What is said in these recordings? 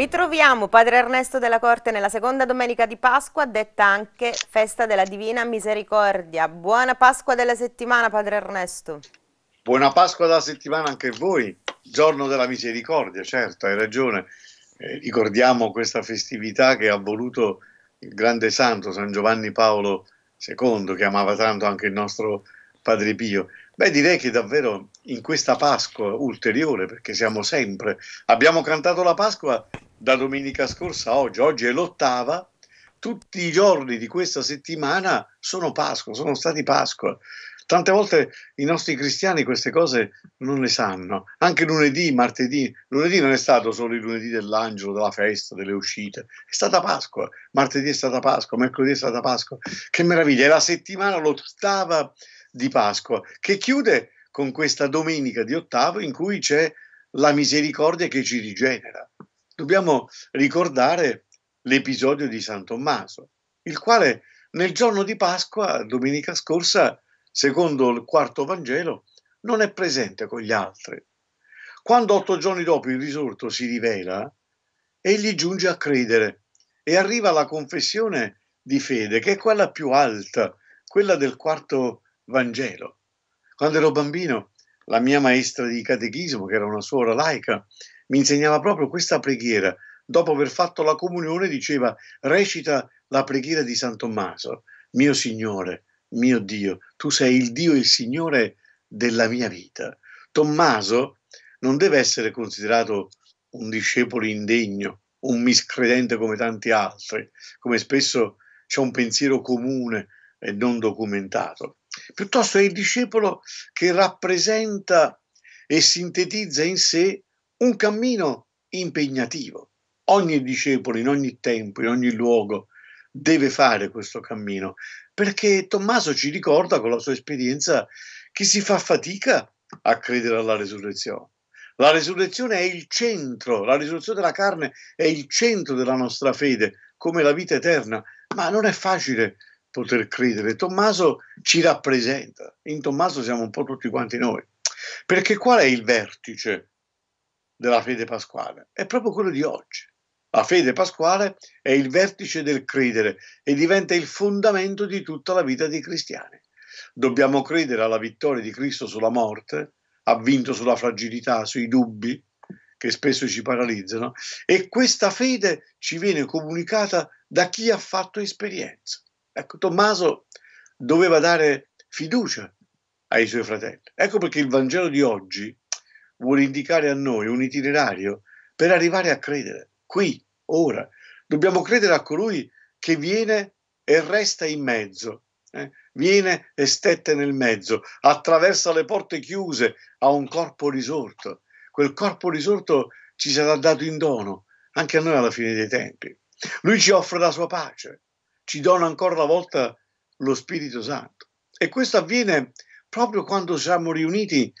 Ritroviamo Padre Ernesto della Corte nella seconda domenica di Pasqua, detta anche Festa della Divina Misericordia. Buona Pasqua della settimana, Padre Ernesto. Buona Pasqua della settimana anche a voi, giorno della misericordia, certo, hai ragione. Eh, ricordiamo questa festività che ha voluto il grande santo San Giovanni Paolo II, che amava tanto anche il nostro Padre Pio. Beh, direi che davvero in questa Pasqua ulteriore, perché siamo sempre, abbiamo cantato la Pasqua da domenica scorsa a oggi, oggi è l'ottava, tutti i giorni di questa settimana sono Pasqua, sono stati Pasqua. Tante volte i nostri cristiani queste cose non le sanno, anche lunedì, martedì, lunedì non è stato solo il lunedì dell'angelo, della festa, delle uscite, è stata Pasqua, martedì è stata Pasqua, mercoledì è stata Pasqua, che meraviglia, è la settimana, l'ottava di Pasqua, che chiude con questa domenica di ottavo in cui c'è la misericordia che ci rigenera dobbiamo ricordare l'episodio di San Tommaso, il quale nel giorno di Pasqua, domenica scorsa, secondo il quarto Vangelo, non è presente con gli altri. Quando otto giorni dopo il risorto si rivela, egli giunge a credere e arriva alla confessione di fede, che è quella più alta, quella del quarto Vangelo. Quando ero bambino, la mia maestra di catechismo, che era una suora laica, mi insegnava proprio questa preghiera. Dopo aver fatto la comunione diceva recita la preghiera di San Tommaso, mio Signore, mio Dio, tu sei il Dio e il Signore della mia vita. Tommaso non deve essere considerato un discepolo indegno, un miscredente come tanti altri, come spesso c'è un pensiero comune e non documentato. Piuttosto è il discepolo che rappresenta e sintetizza in sé un cammino impegnativo. Ogni discepolo in ogni tempo, in ogni luogo, deve fare questo cammino, perché Tommaso ci ricorda con la sua esperienza che si fa fatica a credere alla resurrezione. La resurrezione è il centro, la risurrezione della carne è il centro della nostra fede, come la vita eterna, ma non è facile poter credere. Tommaso ci rappresenta, in Tommaso siamo un po' tutti quanti noi, perché qual è il vertice della fede pasquale, è proprio quello di oggi. La fede pasquale è il vertice del credere e diventa il fondamento di tutta la vita dei cristiani. Dobbiamo credere alla vittoria di Cristo sulla morte, ha vinto sulla fragilità, sui dubbi che spesso ci paralizzano, e questa fede ci viene comunicata da chi ha fatto esperienza. Ecco, Tommaso doveva dare fiducia ai suoi fratelli. Ecco perché il Vangelo di oggi vuole indicare a noi un itinerario per arrivare a credere, qui, ora. Dobbiamo credere a colui che viene e resta in mezzo, eh? viene e stette nel mezzo, attraversa le porte chiuse a un corpo risorto. Quel corpo risorto ci sarà dato in dono anche a noi alla fine dei tempi. Lui ci offre la sua pace, ci dona ancora una volta lo Spirito Santo. E questo avviene proprio quando siamo riuniti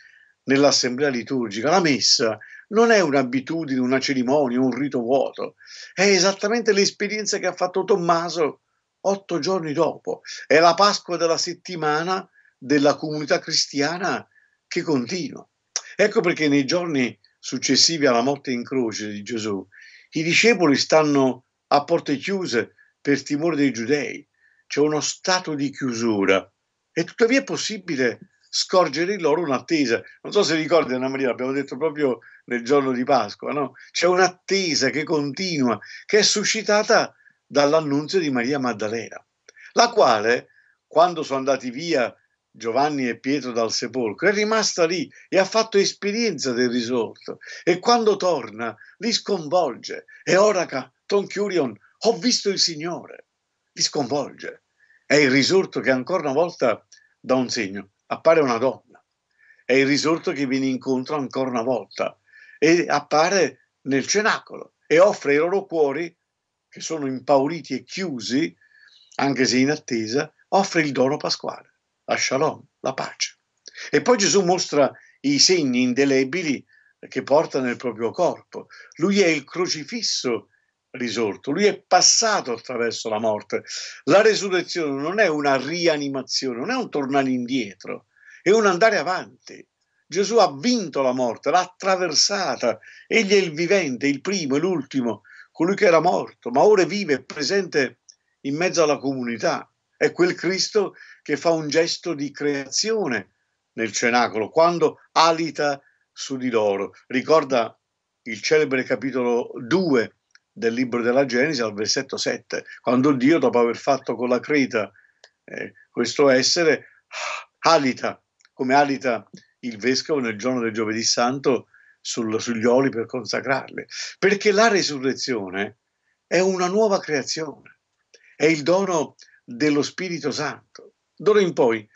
nell'assemblea liturgica. La messa non è un'abitudine, una cerimonia, un rito vuoto, è esattamente l'esperienza che ha fatto Tommaso otto giorni dopo. È la Pasqua della settimana della comunità cristiana che continua. Ecco perché nei giorni successivi alla morte in croce di Gesù, i discepoli stanno a porte chiuse per timore dei giudei. C'è uno stato di chiusura e tuttavia è possibile scorgere in loro un'attesa. Non so se ricordi Anna Maria, l'abbiamo detto proprio nel giorno di Pasqua, no? c'è un'attesa che continua, che è suscitata dall'annunzio di Maria Maddalena, la quale, quando sono andati via Giovanni e Pietro dal sepolcro, è rimasta lì e ha fatto esperienza del risorto e quando torna li sconvolge e oraca Tonchiurion, ho visto il Signore, li sconvolge. È il risorto che ancora una volta dà un segno appare una donna, è il risorto che viene incontro ancora una volta e appare nel cenacolo e offre i loro cuori, che sono impauriti e chiusi, anche se in attesa, offre il dono pasquale, la shalom, la pace. E poi Gesù mostra i segni indelebili che porta nel proprio corpo. Lui è il crocifisso risorto, lui è passato attraverso la morte. La resurrezione non è una rianimazione, non è un tornare indietro, è un andare avanti. Gesù ha vinto la morte, l'ha attraversata, egli è il vivente, il primo e l'ultimo, colui che era morto, ma ora vive, è presente in mezzo alla comunità. È quel Cristo che fa un gesto di creazione nel cenacolo, quando alita su di loro. Ricorda il celebre capitolo 2 del libro della Genesi al versetto 7, quando Dio, dopo aver fatto con la creta eh, questo essere, alita, come alita il vescovo nel giorno del giovedì santo sul, sugli oli per consacrarle, perché la resurrezione è una nuova creazione, è il dono dello Spirito Santo. D'ora in poi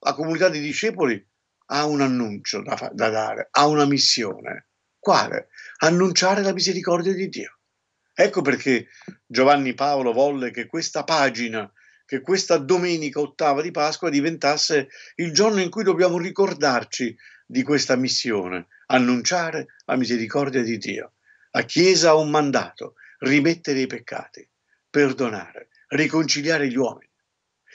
la comunità di discepoli ha un annuncio da, da dare, ha una missione. Quale? Annunciare la misericordia di Dio. Ecco perché Giovanni Paolo volle che questa pagina, che questa domenica ottava di Pasqua diventasse il giorno in cui dobbiamo ricordarci di questa missione, annunciare la misericordia di Dio. La Chiesa ha un mandato, rimettere i peccati, perdonare, riconciliare gli uomini.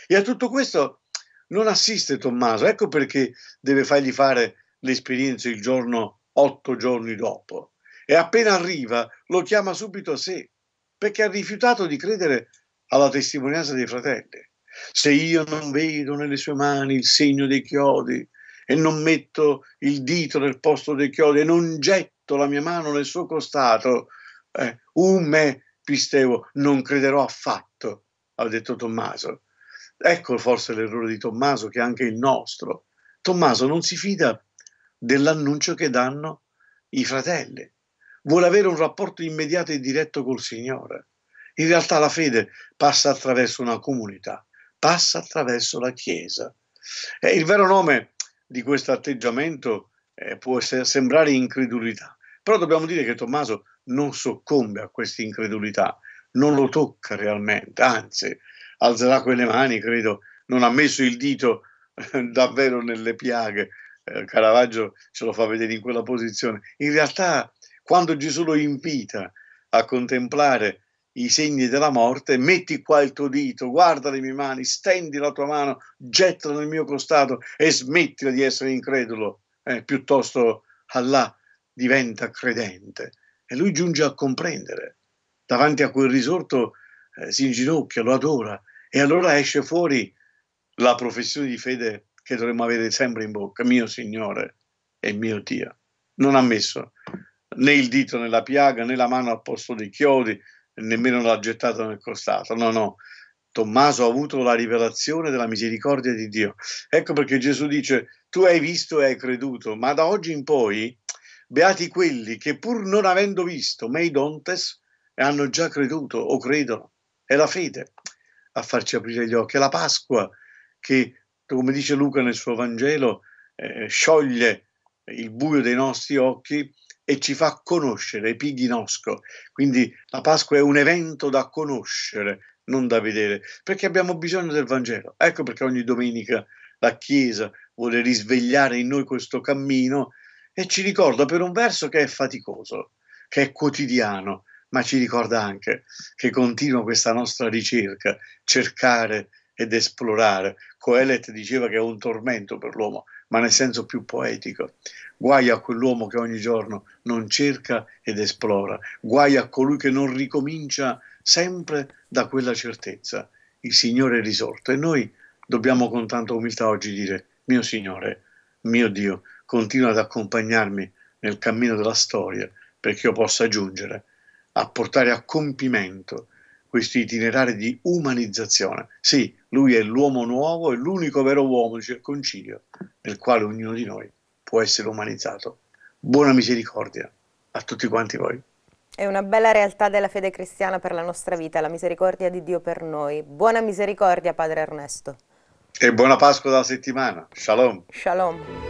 E a tutto questo non assiste Tommaso, ecco perché deve fargli fare l'esperienza il giorno, otto giorni dopo e appena arriva lo chiama subito a sé, perché ha rifiutato di credere alla testimonianza dei fratelli. Se io non vedo nelle sue mani il segno dei chiodi e non metto il dito nel posto dei chiodi e non getto la mia mano nel suo costato, eh, un me pistevo, non crederò affatto, ha detto Tommaso. Ecco forse l'errore di Tommaso che è anche il nostro. Tommaso non si fida dell'annuncio che danno i fratelli vuole avere un rapporto immediato e diretto col Signore. In realtà la fede passa attraverso una comunità, passa attraverso la Chiesa. Eh, il vero nome di questo atteggiamento eh, può se- sembrare incredulità, però dobbiamo dire che Tommaso non soccombe a questa incredulità, non lo tocca realmente, anzi alzerà quelle mani, credo, non ha messo il dito eh, davvero nelle piaghe. Eh, Caravaggio ce lo fa vedere in quella posizione. In realtà quando Gesù lo invita a contemplare i segni della morte, metti qua il tuo dito, guarda le mie mani, stendi la tua mano, gettala nel mio costato e smettila di essere incredulo, eh, piuttosto Allah diventa credente. E lui giunge a comprendere, davanti a quel risorto eh, si inginocchia, lo adora e allora esce fuori la professione di fede che dovremmo avere sempre in bocca, mio Signore e mio Dio. Non ammesso né il dito nella piaga, né la mano al posto dei chiodi, nemmeno l'ha gettato nel costato. No, no. Tommaso ha avuto la rivelazione della misericordia di Dio. Ecco perché Gesù dice: Tu hai visto e hai creduto, ma da oggi in poi beati quelli che pur non avendo visto mei dontes, hanno già creduto o credono. È la fede a farci aprire gli occhi, è la Pasqua che, come dice Luca nel suo Vangelo, eh, scioglie il buio dei nostri occhi e ci fa conoscere Pighinosco. Quindi la Pasqua è un evento da conoscere, non da vedere, perché abbiamo bisogno del Vangelo. Ecco perché ogni domenica la Chiesa vuole risvegliare in noi questo cammino e ci ricorda per un verso che è faticoso, che è quotidiano, ma ci ricorda anche che continua questa nostra ricerca, cercare ed esplorare. Coelet diceva che è un tormento per l'uomo ma nel senso più poetico. Guai a quell'uomo che ogni giorno non cerca ed esplora, guai a colui che non ricomincia sempre da quella certezza. Il Signore è risorto e noi dobbiamo con tanta umiltà oggi dire, mio Signore, mio Dio, continua ad accompagnarmi nel cammino della storia perché io possa giungere a portare a compimento questo itinerario di umanizzazione. Sì, lui è l'uomo nuovo, e l'unico vero uomo di circoncilio nel quale ognuno di noi può essere umanizzato. Buona misericordia a tutti quanti voi. È una bella realtà della fede cristiana per la nostra vita, la misericordia di Dio per noi. Buona misericordia, Padre Ernesto. E buona Pasqua della settimana. Shalom. Shalom.